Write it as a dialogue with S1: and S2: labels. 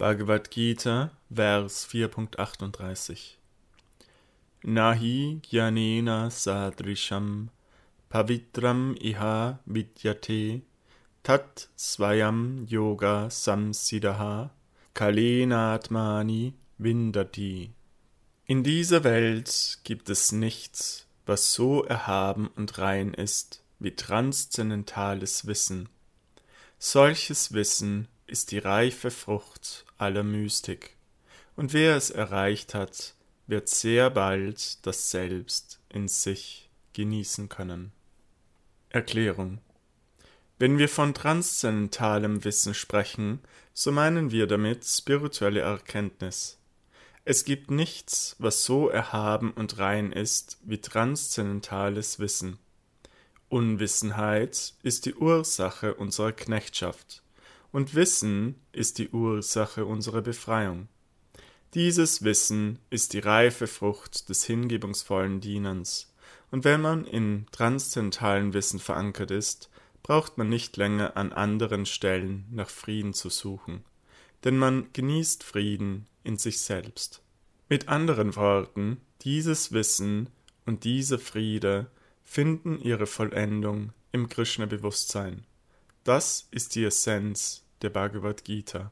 S1: Bhagavad Gita, Vers 4.38 Nahi jnana sadrisham pavitram iha vidyate tat svayam yoga samsidaha kalenatmani vindati. In dieser Welt gibt es nichts, was so erhaben und rein ist wie transzendentales Wissen. Solches Wissen ist die reife Frucht aller Mystik, und wer es erreicht hat, wird sehr bald das Selbst in sich genießen können. Erklärung Wenn wir von transzendentalem Wissen sprechen, so meinen wir damit spirituelle Erkenntnis. Es gibt nichts, was so erhaben und rein ist wie transzendentales Wissen. Unwissenheit ist die Ursache unserer Knechtschaft und Wissen ist die Ursache unserer Befreiung. Dieses Wissen ist die reife Frucht des hingebungsvollen Dienens, und wenn man im transzendentalen Wissen verankert ist, braucht man nicht länger an anderen Stellen nach Frieden zu suchen, denn man genießt Frieden in sich selbst. Mit anderen Worten, dieses Wissen und dieser Friede finden ihre Vollendung im Krishna-Bewusstsein. Das ist die Essenz der Bhagavad Gita.